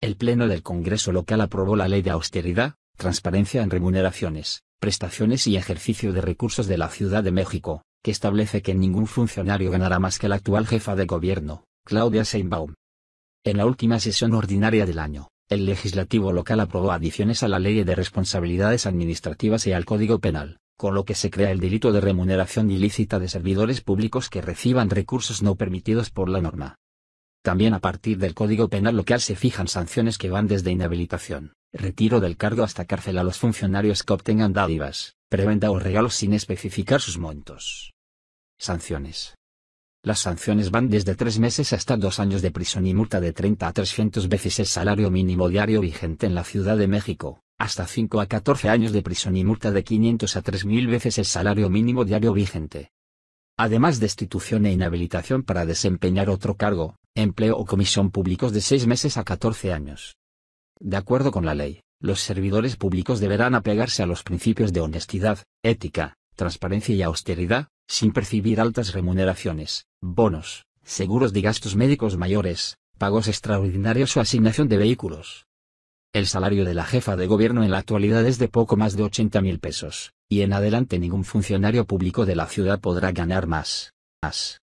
El Pleno del Congreso local aprobó la Ley de Austeridad, Transparencia en Remuneraciones, Prestaciones y Ejercicio de Recursos de la Ciudad de México, que establece que ningún funcionario ganará más que la actual jefa de gobierno, Claudia Seinbaum. En la última sesión ordinaria del año, el legislativo local aprobó adiciones a la Ley de Responsabilidades Administrativas y al Código Penal, con lo que se crea el delito de remuneración ilícita de servidores públicos que reciban recursos no permitidos por la norma. También a partir del Código Penal local se fijan sanciones que van desde inhabilitación, retiro del cargo hasta cárcel a los funcionarios que obtengan dádivas, prebenda o regalos sin especificar sus montos. Sanciones. Las sanciones van desde tres meses hasta dos años de prisión y multa de 30 a 300 veces el salario mínimo diario vigente en la Ciudad de México, hasta 5 a 14 años de prisión y multa de 500 a 3.000 veces el salario mínimo diario vigente. Además destitución e inhabilitación para desempeñar otro cargo, empleo o comisión públicos de 6 meses a 14 años. De acuerdo con la ley, los servidores públicos deberán apegarse a los principios de honestidad, ética, transparencia y austeridad, sin percibir altas remuneraciones, bonos, seguros de gastos médicos mayores, pagos extraordinarios o asignación de vehículos. El salario de la jefa de gobierno en la actualidad es de poco más de 80 mil pesos, y en adelante ningún funcionario público de la ciudad podrá ganar más.